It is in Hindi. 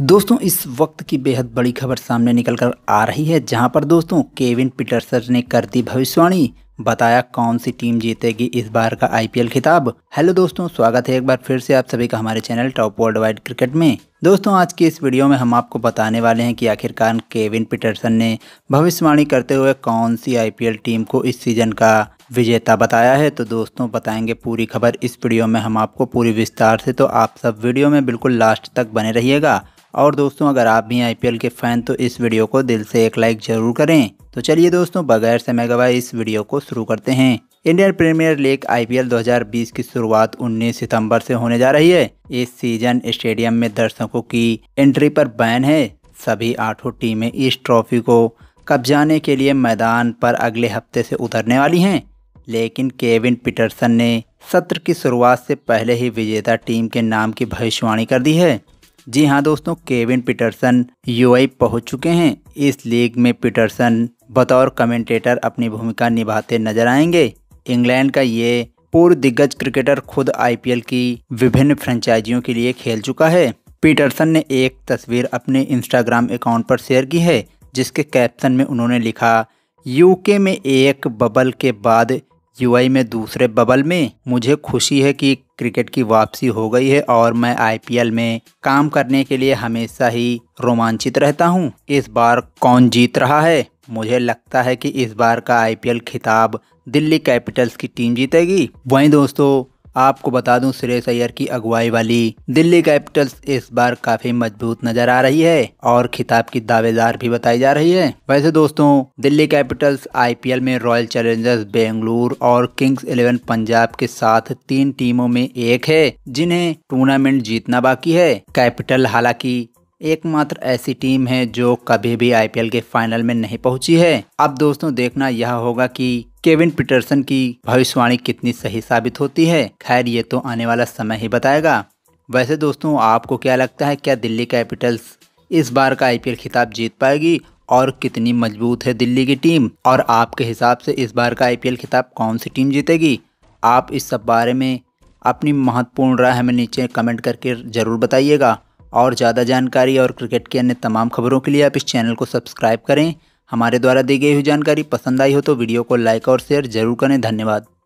दोस्तों इस वक्त की बेहद बड़ी खबर सामने निकल कर आ रही है जहां पर दोस्तों केविन पीटरसन ने कर दी भविष्यवाणी बताया कौन सी टीम जीतेगी इस बार का आईपीएल खिताब हेलो दोस्तों स्वागत है एक बार फिर से आप सभी का हमारे channel top world wide cricket में दोस्तों आज की इस वीडियो में हम आपको बताने वाले हैं कि आखिरकार केविन पीटरसन ने भविष्यवाणी करते हुए कौन सी आईपीएल टीम को इस सीजन का विजेता बताया है तो दोस्तों बताएंगे पूरी खबर इस वीडियो में हम आपको पूरी विस्तार से तो आप सब वीडियो में बिल्कुल लास्ट तक बने रहिएगा और दोस्तों अगर आप भी आईपीएल के फ़ैन तो इस वीडियो को दिल से एक लाइक ज़रूर करें तो चलिए दोस्तों बगैर समय गवाए इस वीडियो को शुरू करते हैं इंडियन प्रीमियर लीग आईपीएल 2020 की शुरुआत 19 सितंबर से होने जा रही है इस सीजन स्टेडियम में दर्शकों की एंट्री पर बैन है सभी आठों टीमें इस ट्रॉफी को कब्जाने के लिए मैदान पर अगले हफ्ते से उतरने वाली हैं लेकिन केविन पीटरसन ने सत्र की शुरुआत से पहले ही विजेता टीम के नाम की भविष्यवाणी कर दी है जी हाँ दोस्तों केविन पीटरसन यूआई पहुंच चुके हैं इस लीग में पीटरसन बतौर कमेंटेटर अपनी भूमिका निभाते नजर आएंगे इंग्लैंड का ये पूर्व दिग्गज क्रिकेटर खुद आईपीएल की विभिन्न फ्रेंचाइजियों के लिए खेल चुका है पीटरसन ने एक तस्वीर अपने इंस्टाग्राम अकाउंट पर शेयर की है जिसके कैप्शन में उन्होंने लिखा यूके में एक बबल के बाद यूआई e में दूसरे बबल में मुझे खुशी है कि क्रिकेट की वापसी हो गई है और मैं आईपीएल में काम करने के लिए हमेशा ही रोमांचित रहता हूं। इस बार कौन जीत रहा है मुझे लगता है कि इस बार का आईपीएल खिताब दिल्ली कैपिटल्स की टीम जीतेगी वहीं दोस्तों आपको बता दूं सुरेश अय्यर की अगुवाई वाली दिल्ली कैपिटल्स इस बार काफी मजबूत नजर आ रही है और खिताब की दावेदार भी बताई जा रही है वैसे दोस्तों दिल्ली कैपिटल्स आईपीएल में रॉयल चैलेंजर्स बेंगलुरु और किंग्स इलेवन पंजाब के साथ तीन टीमों में एक है जिन्हें टूर्नामेंट जीतना बाकी है कैपिटल हालांकि एकमात्र ऐसी टीम है जो कभी भी आईपीएल के फाइनल में नहीं पहुंची है अब दोस्तों देखना यह होगा कि केविन पीटरसन की भविष्यवाणी कितनी सही साबित होती है खैर ये तो आने वाला समय ही बताएगा वैसे दोस्तों आपको क्या लगता है क्या दिल्ली कैपिटल्स इस बार का आईपीएल खिताब जीत पाएगी और कितनी मजबूत है दिल्ली की टीम और आपके हिसाब से इस बार का आईपीएल खिताब कौन सी टीम जीतेगी आप इस सब बारे में अपनी महत्वपूर्ण राय हमें नीचे कमेंट करके ज़रूर बताइएगा और ज़्यादा जानकारी और क्रिकेट की अन्य तमाम खबरों के लिए आप इस चैनल को सब्सक्राइब करें हमारे द्वारा दी गई हुई जानकारी पसंद आई हो तो वीडियो को लाइक और शेयर जरूर करें धन्यवाद